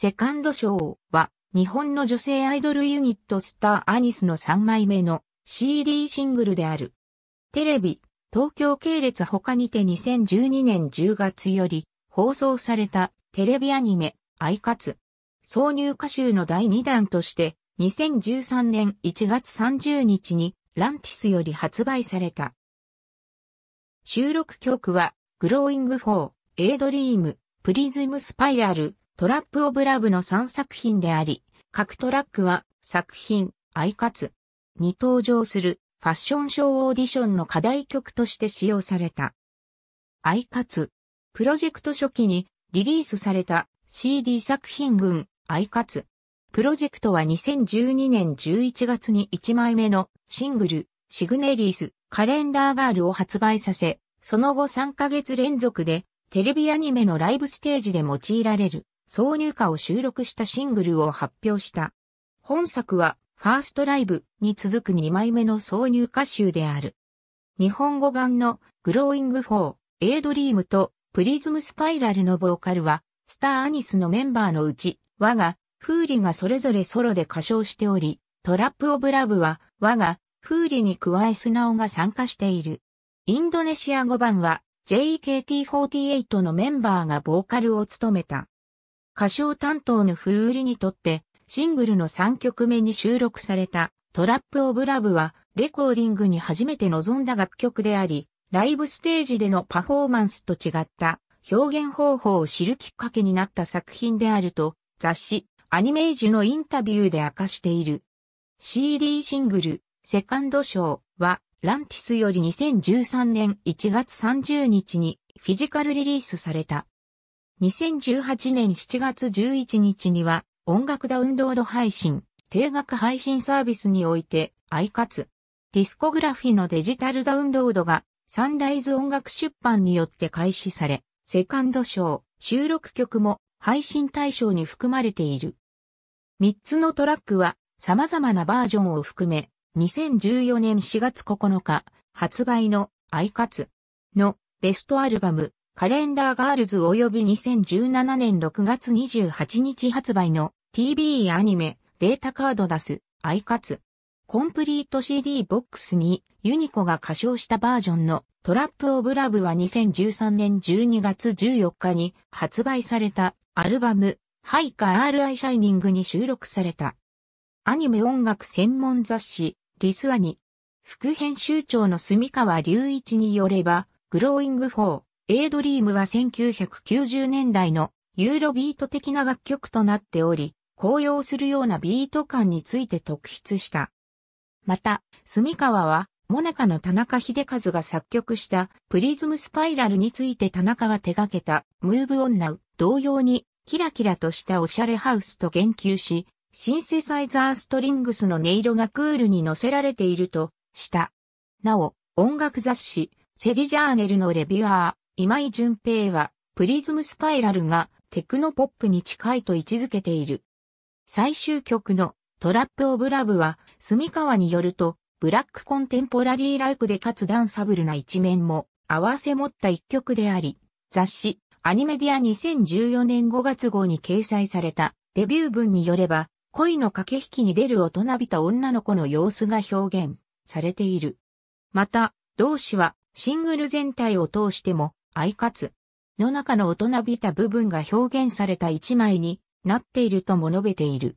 セカンドショーは日本の女性アイドルユニットスターアニスの3枚目の CD シングルである。テレビ、東京系列他にて2012年10月より放送されたテレビアニメ、アイカツ。挿入歌集の第2弾として2013年1月30日にランティスより発売された。収録曲は、グローイングー、エイドリーム、プリズムスパイラル、トラップ・オブ・ラブの3作品であり、各トラックは作品、アイカツに登場するファッションショーオーディションの課題曲として使用された。アイカツプロジェクト初期にリリースされた CD 作品群アイカツプロジェクトは2012年11月に1枚目のシングル、シグネリース、カレンダーガールを発売させ、その後3ヶ月連続でテレビアニメのライブステージで用いられる挿入歌を収録したシングルを発表した。本作は、ファーストライブに続く2枚目の挿入歌集である。日本語版のグローイング4、エイドリームとプリズムスパイラルのボーカルは、スターアニスのメンバーのうち、我が、フーリがそれぞれソロで歌唱しており、トラップオブラブは、我が、フーリに加えスナオが参加している。インドネシア語版は、JKT48 のメンバーがボーカルを務めた。歌唱担当のフーリにとって、シングルの3曲目に収録されたトラップオブラブは、レコーディングに初めて臨んだ楽曲であり、ライブステージでのパフォーマンスと違った表現方法を知るきっかけになった作品であると、雑誌、アニメージュのインタビューで明かしている。CD シングル、セカンドショーは、ランティスより2013年1月30日にフィジカルリリースされた。2018年7月11日には、音楽ダウンロード配信、定額配信サービスにおいて、アイカツ、ディスコグラフィのデジタルダウンロードが、サンライズ音楽出版によって開始され、セカンドショー、収録曲も配信対象に含まれている。3つのトラックは、様々なバージョンを含め、2014年4月9日、発売の、アイカツのベストアルバム、カレンダーガールズ及び2017年6月28日発売の TV アニメデータカード出すアイカツ。コンプリート CD ボックスにユニコが歌唱したバージョンのトラップオブラブは2013年12月14日に発売されたアルバムハイカ RI シャイニングに収録された。アニメ音楽専門雑誌リスアニ副編集長の住川隆一によればグローイング4エイドリームは1990年代のユーロビート的な楽曲となっており、高揚するようなビート感について特筆した。また、住川は、モナカの田中秀和が作曲したプリズムスパイラルについて田中が手掛けたムーブオンナウ同様にキラキラとしたオシャレハウスと言及し、シンセサイザーストリングスの音色がクールに乗せられているとした。なお、音楽雑誌セディジャーネルのレビュアー、今井淳平は、プリズムスパイラルがテクノポップに近いと位置づけている。最終曲のトラップオブラブは、住川によると、ブラックコンテンポラリーライクでかつダンサブルな一面も合わせ持った一曲であり、雑誌、アニメディア2014年5月号に掲載されたレビュー文によれば、恋の駆け引きに出る大人びた女の子の様子が表現されている。また、同志はシングル全体を通してもアイカツの中の大人びた部分が表現された一枚になっているとも述べている。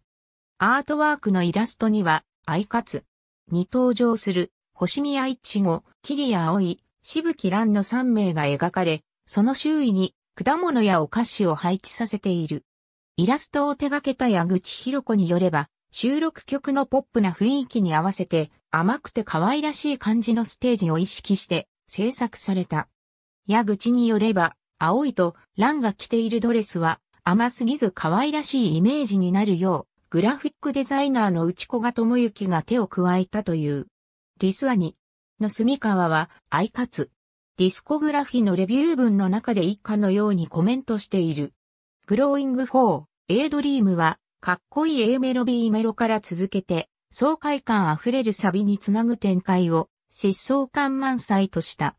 アートワークのイラストには、アイカツに登場する星宮一護、桐や葵、しぶき蘭の3名が描かれ、その周囲に果物やお菓子を配置させている。イラストを手掛けた矢口博子によれば、収録曲のポップな雰囲気に合わせて甘くて可愛らしい感じのステージを意識して制作された。矢口によれば、青いと蘭が着ているドレスは甘すぎず可愛らしいイメージになるよう、グラフィックデザイナーの内子が智之が手を加えたという。リスアニの住川は、アイカツ。ディスコグラフィのレビュー文の中で一家のようにコメントしている。グローイング4、A ドリームは、かっこいい A メロ B メロから続けて、爽快感あふれるサビにつなぐ展開を、疾走感満載とした。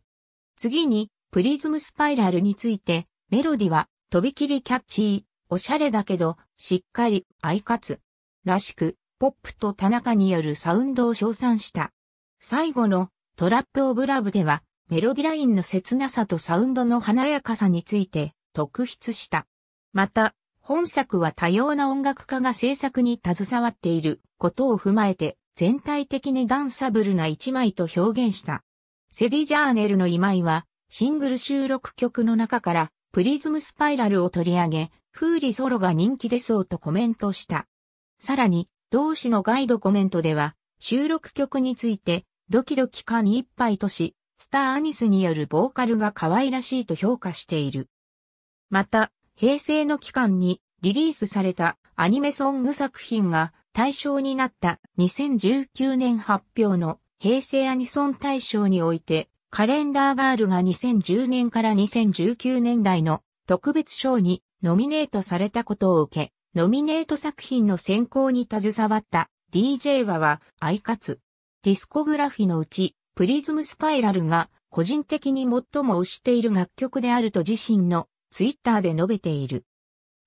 次に、プリズムスパイラルについて、メロディは、とびきりキャッチー、おしゃれだけど、しっかり、アイカツ、らしく、ポップと田中によるサウンドを称賛した。最後の、トラップオブラブでは、メロディラインの切なさとサウンドの華やかさについて、特筆した。また、本作は多様な音楽家が制作に携わっていることを踏まえて、全体的にダンサブルな一枚と表現した。セディ・ジャーネルの今井は、シングル収録曲の中からプリズムスパイラルを取り上げ、フーリソロが人気でそうとコメントした。さらに、同誌のガイドコメントでは、収録曲について、ドキドキ感いっぱいとし、スターアニスによるボーカルが可愛らしいと評価している。また、平成の期間にリリースされたアニメソング作品が対象になった2019年発表の平成アニソン大賞においてカレンダーガールが2010年から2019年代の特別賞にノミネートされたことを受け、ノミネート作品の選考に携わった DJ はは、アイカツ。ディスコグラフィのうち、プリズムスパイラルが個人的に最も推している楽曲であると自身のツイッターで述べている。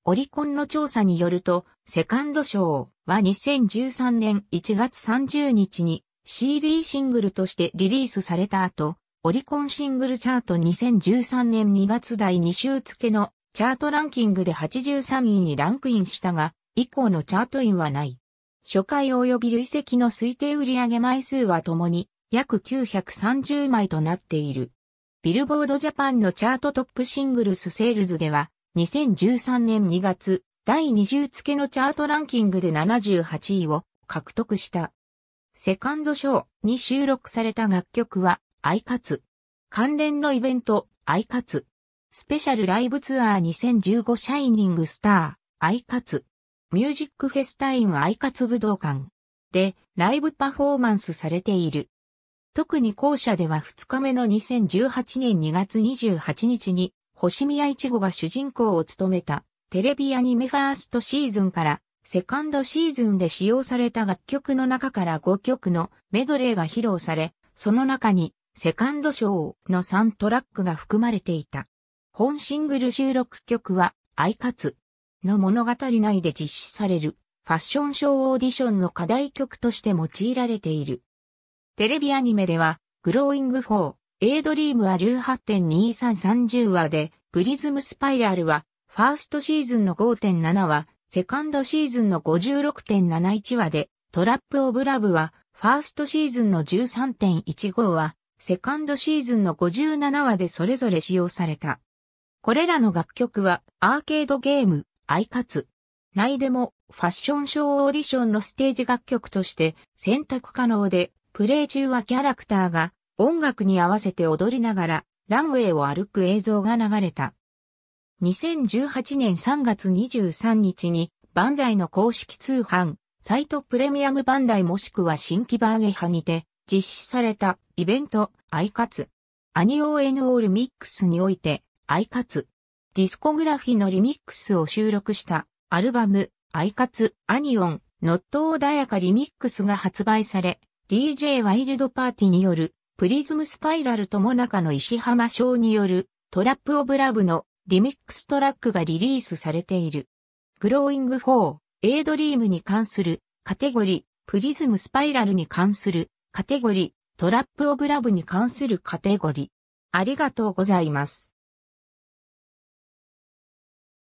オリコンの調査によると、セカンド賞は2013年1月30日に CD シングルとしてリリースされた後、オリコンシングルチャート2013年2月第2週付のチャートランキングで83位にランクインしたが、以降のチャートインはない。初回及び累積の推定売上枚数はともに約930枚となっている。ビルボードジャパンのチャートトップシングルスセールズでは、2013年2月、第20付のチャートランキングで78位を獲得した。セカンドショーに収録された楽曲は、アイカツ。関連のイベント、アイカツ。スペシャルライブツアー2015シャイニングスター、アイカツ。ミュージックフェスタインアイカツ武道館。で、ライブパフォーマンスされている。特に校舎では2日目の2018年2月28日に、星宮一ちが主人公を務めた、テレビアニメファーストシーズンから、セカンドシーズンで使用された楽曲の中から5曲のメドレーが披露され、その中にセカンドショーの3トラックが含まれていた。本シングル収録曲は、アイカツの物語内で実施されるファッションショーオーディションの課題曲として用いられている。テレビアニメでは、グローイング4、エイドリームは18.2330話で、プリズムスパイラルは、ファーストシーズンの5.7話、セカンドシーズンの56.71話で、トラップオブラブは、ファーストシーズンの13.15話、セカンドシーズンの57話でそれぞれ使用された。これらの楽曲はアーケードゲーム、アイカツ、内でもファッションショーオーディションのステージ楽曲として選択可能で、プレイ中はキャラクターが音楽に合わせて踊りながらランウェイを歩く映像が流れた。2018年3月23日にバンダイの公式通販サイトプレミアムバンダイもしくは新規バーゲハにて実施されたイベント、アイカツ。アニオーエヌオールミックスにおいて、アイカツ。ディスコグラフィのリミックスを収録したアルバム、アイカツ、アニオン、ノット穏やかリミックスが発売され、DJ ワイルドパーティによる、プリズムスパイラルとも中の石浜翔による、トラップオブラブのリミックストラックがリリースされている。グローイング4、エイドリームに関するカテゴリー、プリズムスパイラルに関するカテゴリー、トラップオブラブに関するカテゴリー。ありがとうございます。